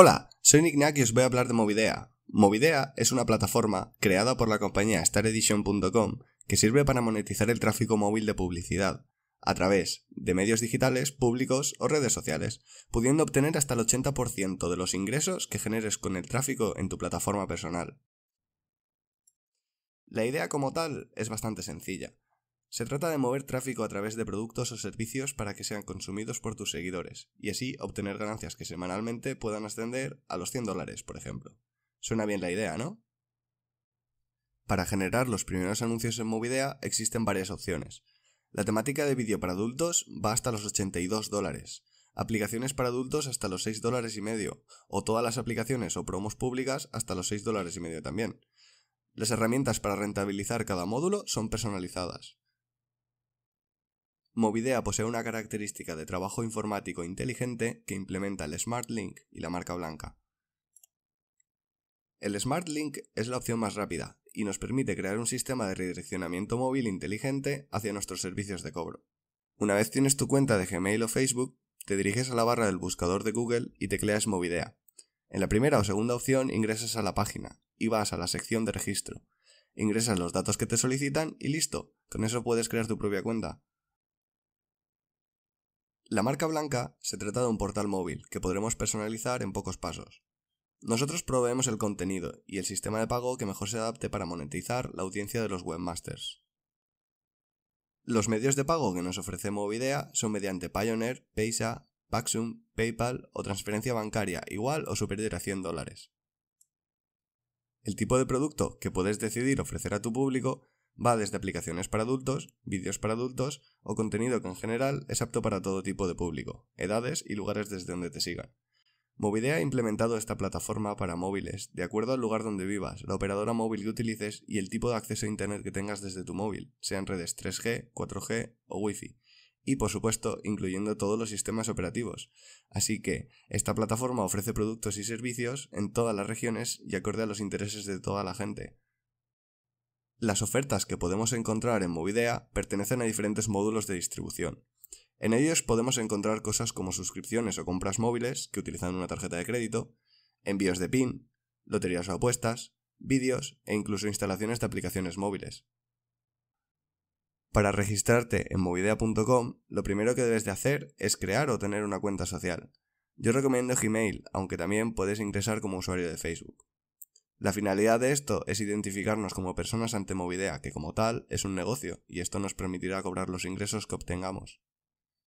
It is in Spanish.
Hola, soy Nick Nack y os voy a hablar de Movidea. Movidea es una plataforma creada por la compañía StarEdition.com que sirve para monetizar el tráfico móvil de publicidad a través de medios digitales, públicos o redes sociales, pudiendo obtener hasta el 80% de los ingresos que generes con el tráfico en tu plataforma personal. La idea como tal es bastante sencilla. Se trata de mover tráfico a través de productos o servicios para que sean consumidos por tus seguidores, y así obtener ganancias que semanalmente puedan ascender a los 100 dólares, por ejemplo. Suena bien la idea, ¿no? Para generar los primeros anuncios en Movidea existen varias opciones. La temática de vídeo para adultos va hasta los 82 dólares, aplicaciones para adultos hasta los 6 dólares y medio, o todas las aplicaciones o promos públicas hasta los 6 dólares y medio también. Las herramientas para rentabilizar cada módulo son personalizadas. Movidea posee una característica de trabajo informático inteligente que implementa el Smart Link y la marca blanca. El Smart Link es la opción más rápida y nos permite crear un sistema de redireccionamiento móvil inteligente hacia nuestros servicios de cobro. Una vez tienes tu cuenta de Gmail o Facebook, te diriges a la barra del buscador de Google y tecleas Movidea. En la primera o segunda opción ingresas a la página y vas a la sección de registro. Ingresas los datos que te solicitan y listo, con eso puedes crear tu propia cuenta. La marca blanca se trata de un portal móvil que podremos personalizar en pocos pasos. Nosotros proveemos el contenido y el sistema de pago que mejor se adapte para monetizar la audiencia de los webmasters. Los medios de pago que nos ofrece Movidea son mediante Pioneer, Paysa, Paxum, PayPal o transferencia bancaria igual o superior a 100 dólares. El tipo de producto que puedes decidir ofrecer a tu público Va desde aplicaciones para adultos, vídeos para adultos o contenido que en general es apto para todo tipo de público, edades y lugares desde donde te sigan. Movidea ha implementado esta plataforma para móviles, de acuerdo al lugar donde vivas, la operadora móvil que utilices y el tipo de acceso a Internet que tengas desde tu móvil, sean redes 3G, 4G o Wi-Fi. Y por supuesto, incluyendo todos los sistemas operativos. Así que, esta plataforma ofrece productos y servicios en todas las regiones y acorde a los intereses de toda la gente. Las ofertas que podemos encontrar en Movidea pertenecen a diferentes módulos de distribución. En ellos podemos encontrar cosas como suscripciones o compras móviles que utilizan una tarjeta de crédito, envíos de PIN, loterías o apuestas, vídeos e incluso instalaciones de aplicaciones móviles. Para registrarte en movidea.com, lo primero que debes de hacer es crear o tener una cuenta social. Yo recomiendo Gmail, aunque también puedes ingresar como usuario de Facebook. La finalidad de esto es identificarnos como personas ante Movidea, que como tal es un negocio, y esto nos permitirá cobrar los ingresos que obtengamos.